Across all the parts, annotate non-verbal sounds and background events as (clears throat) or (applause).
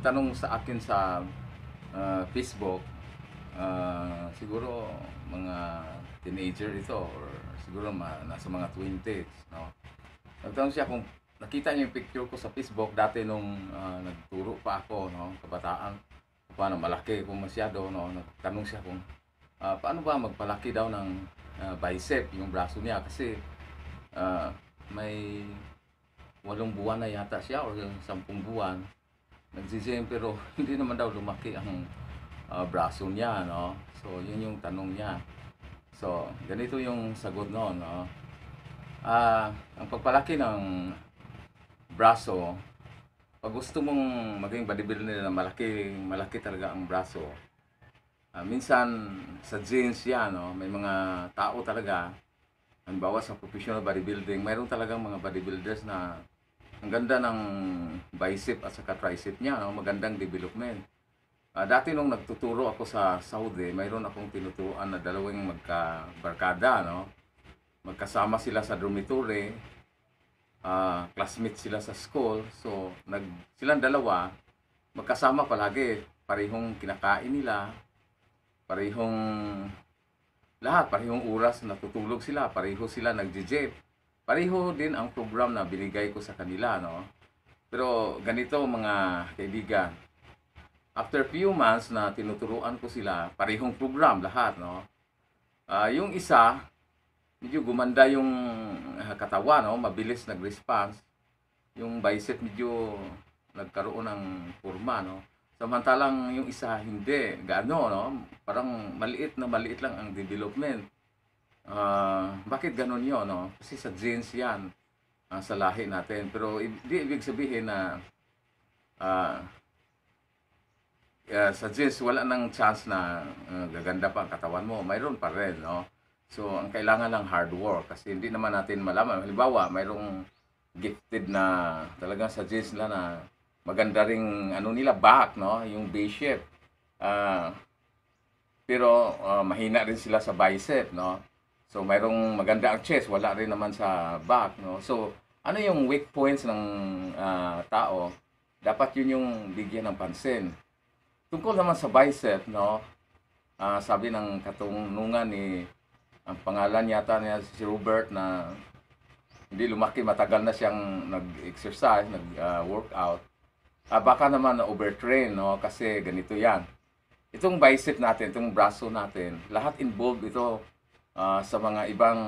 nagtanong sa akin sa uh, Facebook, uh, siguro mga teenager ito or siguro ma, nasa mga 20s, no? Nagtanong siya kung nakita niya yung picture ko sa Facebook dati nung uh, nagturo pa ako, no? Kabataan. Paano malaki ko masyado, no? Nagtanong siya kung uh, paano ba magpalaki daw ng uh, bicep yung braso niya kasi uh, may walong buwan na yata siya or sampung buwan nagsisiyem pero (laughs) hindi naman daw lumaki ang uh, braso niya, no? So, yun yung tanong niya. So, ganito yung sagot noon, no? Ah, uh, ang pagpalaki ng braso, pag gusto mong maging bodybuilder na malaki, malaki talaga ang braso, uh, minsan sa genes yan, no? may mga tao talaga, halimbawa sa professional bodybuilding, mayroon talagang mga bodybuilders na ang ganda ng bicep at saka tricep niya, no? magandang development. Uh, dati nung nagtuturo ako sa Saudi, mayroon akong tinutuan na dalawang magka-barkada, no? Magkasama sila sa dormitory, uh, ah, classmates sila sa school. So, nag, silang dalawa, magkasama palagi. Parehong kinakain nila, parehong lahat, parehong oras natutulog sila, pareho sila nagje-jeep. Pareho din ang program na binigay ko sa kanila, no? Pero ganito mga kaibigan, after few months na tinuturuan ko sila, parehong program lahat, no? Uh, yung isa, medyo gumanda yung ah, katawan, no? mabilis nag-response. Yung bicep medyo nagkaroon ng forma, no? Samantalang yung isa hindi, gaano, no? Parang maliit na maliit lang ang development. Uh, bakit ganun yun, no? Kasi sa genes yan, uh, sa lahi natin. Pero hindi ibig sabihin na uh, uh, sa genes, wala nang chance na uh, gaganda pa ang katawan mo. Mayroon pa rin, no? So, ang kailangan ng hard work kasi hindi naman natin malaman. Halimbawa, mayroong gifted na talagang sa genes nila na maganda ring ano nila back, no? Yung base shape. Uh, pero uh, mahina rin sila sa bicep, no? So mayroong maganda ang chest, wala rin naman sa back, no? So ano yung weak points ng uh, tao? Dapat yun yung bigyan ng pansin. Tungkol naman sa bicep, no? Uh, sabi ng katunungan ni ang pangalan yata niya si Robert na hindi lumaki matagal na siyang nag-exercise, nag-workout. Ah, uh, uh, baka naman na overtrain, no? Kasi ganito 'yan. Itong bicep natin, itong braso natin, lahat involved ito uh, sa mga ibang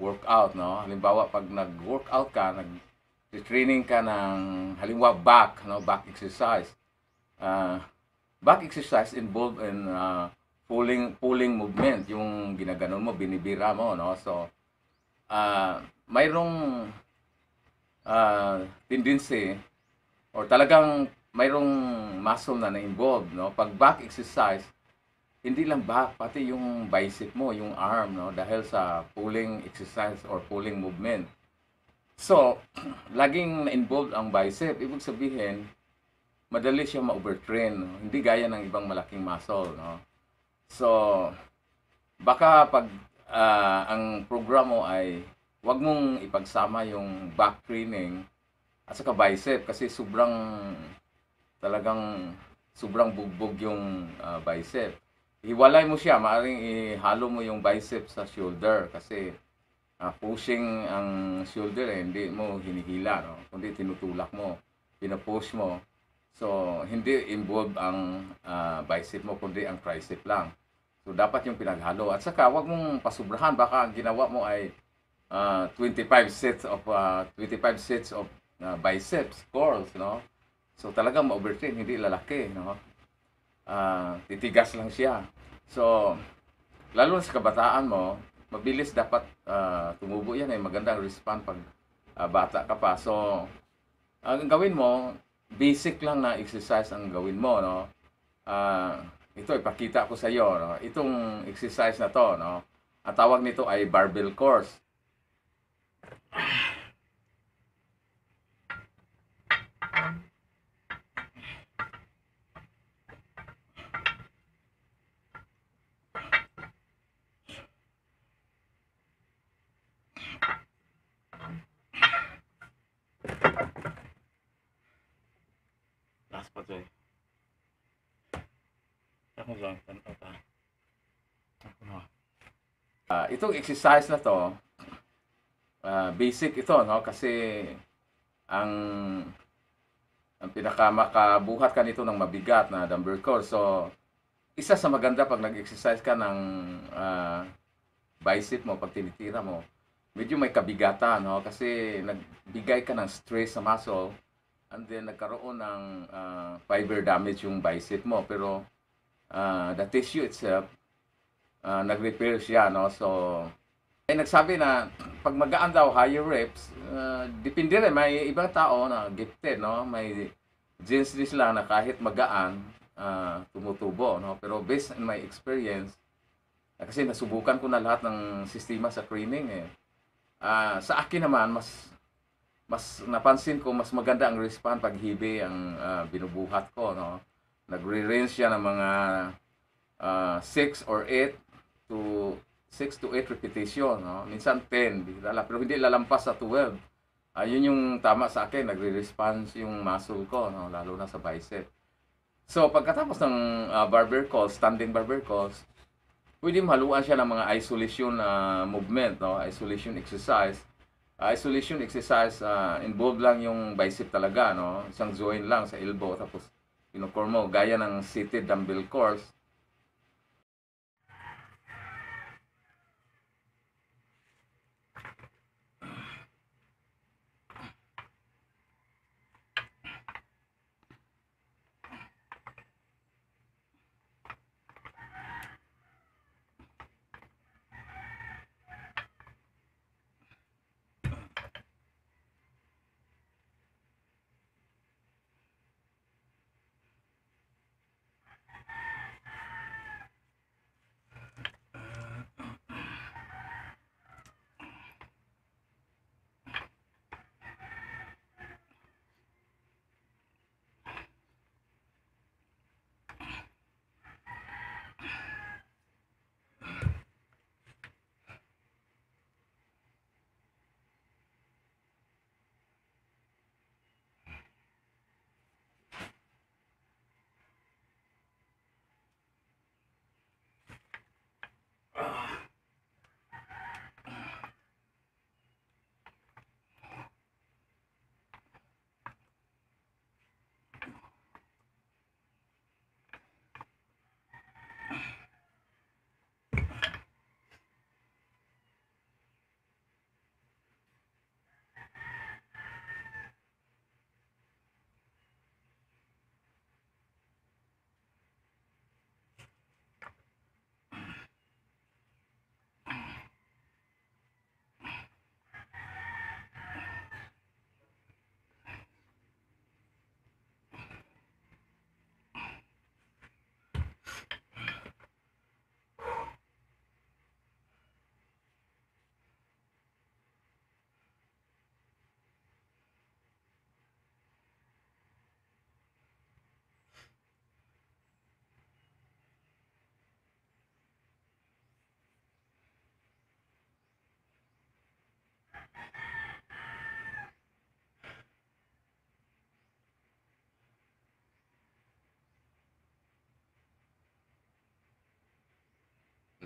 workout, no? Halimbawa, pag nag-workout ka, nag-training ka ng halimbawa back, no? Back exercise. Uh, back exercise involved in uh, pulling pulling movement, yung ginaganon mo, binibira mo, no? So, uh, mayroong uh, tendency or talagang mayroong muscle na na-involved, no? Pag back exercise, hindi lang back, pati yung bicep mo, yung arm, no? Dahil sa pulling exercise or pulling movement. So, (clears throat) laging involved ang bicep. Ibig sabihin, madali siya ma-overtrain. No? Hindi gaya ng ibang malaking muscle, no? So, baka pag uh, ang program mo ay wag mong ipagsama yung back training at saka bicep kasi sobrang talagang sobrang bugbog yung uh, bicep hiwalay mo siya, maaring ihalo mo yung bicep sa shoulder kasi uh, pushing ang shoulder eh, hindi mo hinihila, no? kundi tinutulak mo, pinapush mo. So, hindi involved ang uh, bicep mo, kundi ang tricep lang. So, dapat yung pinaghalo. At saka, wag mong pasubrahan. Baka ang ginawa mo ay uh, ah, 25 sets of uh, 25 sets of uh, biceps curls, no? So, talagang ma-overtrain, hindi lalaki, no? uh, titigas lang siya. So, lalo sa kabataan mo, mabilis dapat uh, tumubo yan. Eh. Magandang respond pag uh, bata ka pa. So, ang gawin mo, basic lang na exercise ang gawin mo. No? Uh, ito, ipakita ko sa iyo. No? Itong exercise na to, no? ang tawag nito ay barbell course. to eh. Ako lang, tanaw pa. Ako na. Uh, itong exercise na to, uh, basic ito, no? Kasi ang ang pinakamakabuhat ka nito ng mabigat na dumbbell curl. So, isa sa maganda pag nag-exercise ka ng uh, bicep mo, pag tinitira mo, medyo may kabigatan, no? Kasi nagbigay ka ng stress sa muscle and then nagkaroon ng uh, fiber damage yung bicep mo pero uh, the tissue itself uh, nag-repair siya no so eh nagsabi na pag magaan daw higher reps uh, depende rin may iba tao na gifted no may genes din sila na kahit magaan uh, tumutubo no pero based on my experience uh, kasi nasubukan ko na lahat ng sistema sa training eh uh, sa akin naman mas mas napansin ko mas maganda ang response pag hibi ang uh, binubuhat ko no nagre-range siya ng mga 6 uh, ah, or 8 to 6 to 8 repetition no minsan 10 pero hindi lalampas sa 12 ayun uh, yung tama sa akin nagre-response yung muscle ko no lalo na sa bicep so pagkatapos ng uh, ah, barber calls standing barber calls pwede mahaluan siya ng mga isolation uh, movement no isolation exercise uh, isolation exercise uh, involved lang yung bicep talaga no isang joint lang sa elbow tapos kinukur mo gaya ng seated dumbbell curls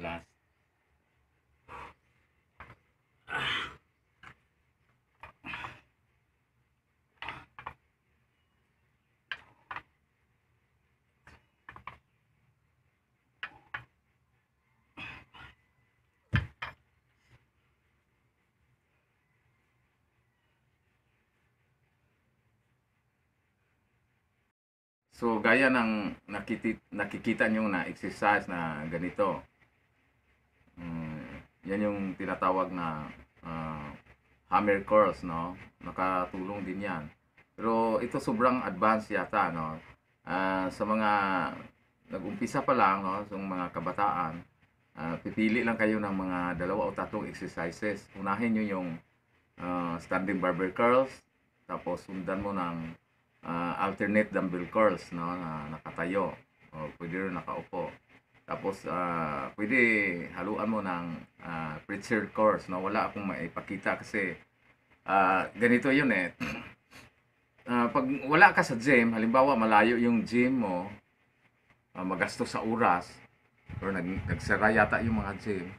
plus So gaya ng nakikita, nakikita nyo na exercise na ganito, yan yung tinatawag na uh, hammer curls, no? Nakatulong din yan. Pero ito sobrang advanced yata, no? Uh, sa mga nag-umpisa pa lang, no? Sa mga kabataan, uh, pipili lang kayo ng mga dalawa o tatlong exercises. Unahin niyo yung uh, standing barber curls, tapos sundan mo ng uh, alternate dumbbell curls, no? Na nakatayo. O, pwede rin nakaupo. Tapos, uh, pwede haluan mo ng uh, ah, preacher course. No? Wala akong maipakita kasi uh, ganito yun eh. Uh, pag wala ka sa gym, halimbawa malayo yung gym mo, uh, magasto sa oras, or nag, nagsara yata yung mga gym,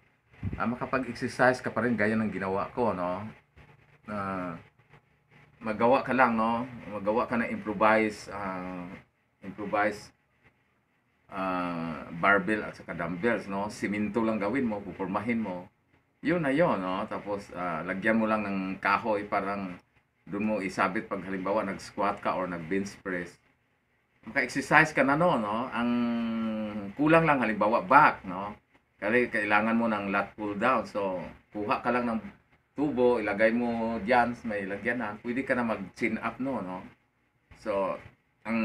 uh, makapag-exercise ka pa rin gaya ng ginawa ko, no? Uh, magawa ka lang, no? Magawa ka na improvise, uh, improvise uh, barbell at saka dumbbells, no? Siminto lang gawin mo, pupurmahin mo. Yun na yun, no? Tapos, uh, lagyan mo lang ng kahoy, parang doon mo isabit pag halimbawa nag-squat ka or nag-bench press. Maka-exercise ka na no, no? Ang kulang lang halimbawa back, no? Kasi kailangan mo ng lat pull down. So, kuha ka lang ng tubo, ilagay mo diyan, may lagyan na. Pwede ka na mag-chin up no, no? So, ang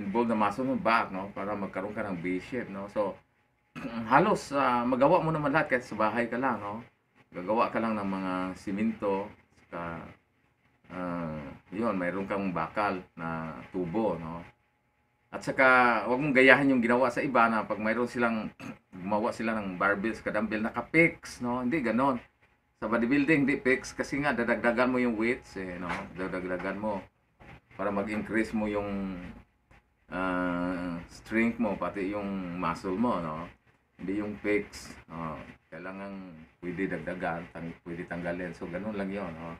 involve na muscle mo back, no? Para magkaroon ka ng B-shape, no? So, (clears throat) halos uh, magawa mo naman lahat kahit sa bahay ka lang, no? Gagawa ka lang ng mga simento, sa uh, ah, yun, mayroon kang bakal na tubo, no? At saka, huwag mong gayahin yung ginawa sa iba na pag mayroon silang, (clears throat) gumawa sila ng barbells, na nakapix, no? Hindi, ganon. Sa bodybuilding, hindi fix kasi nga dadagdagan mo yung weights, eh, no? Dadagdagan mo para mag-increase mo yung uh, strength mo, pati yung muscle mo, no? Hindi yung pecs. No? Kailangan pwede dagdagan, tang pwede tanggalin. So, ganun lang yun, no?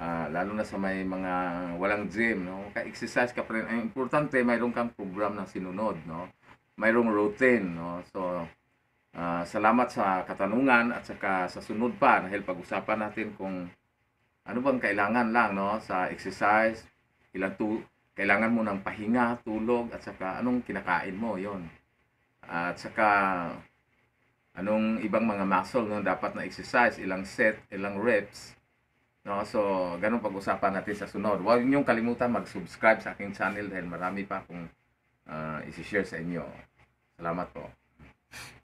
Uh, lalo na sa may mga walang gym, no? Ka-exercise ka pa rin. Ang importante, mayroon kang program na sinunod, no? Mayroong routine, no? So, Uh, salamat sa katanungan at saka sa sunod pa dahil pag-usapan natin kung ano bang kailangan lang no sa exercise, ilang tu kailangan mo ng pahinga, tulog, at saka anong kinakain mo, yon At saka anong ibang mga muscle na dapat na exercise, ilang set, ilang reps. No? So, ganun pag-usapan natin sa sunod. Huwag niyong kalimutan mag-subscribe sa aking channel dahil marami pa akong uh, isi-share sa inyo. Salamat po.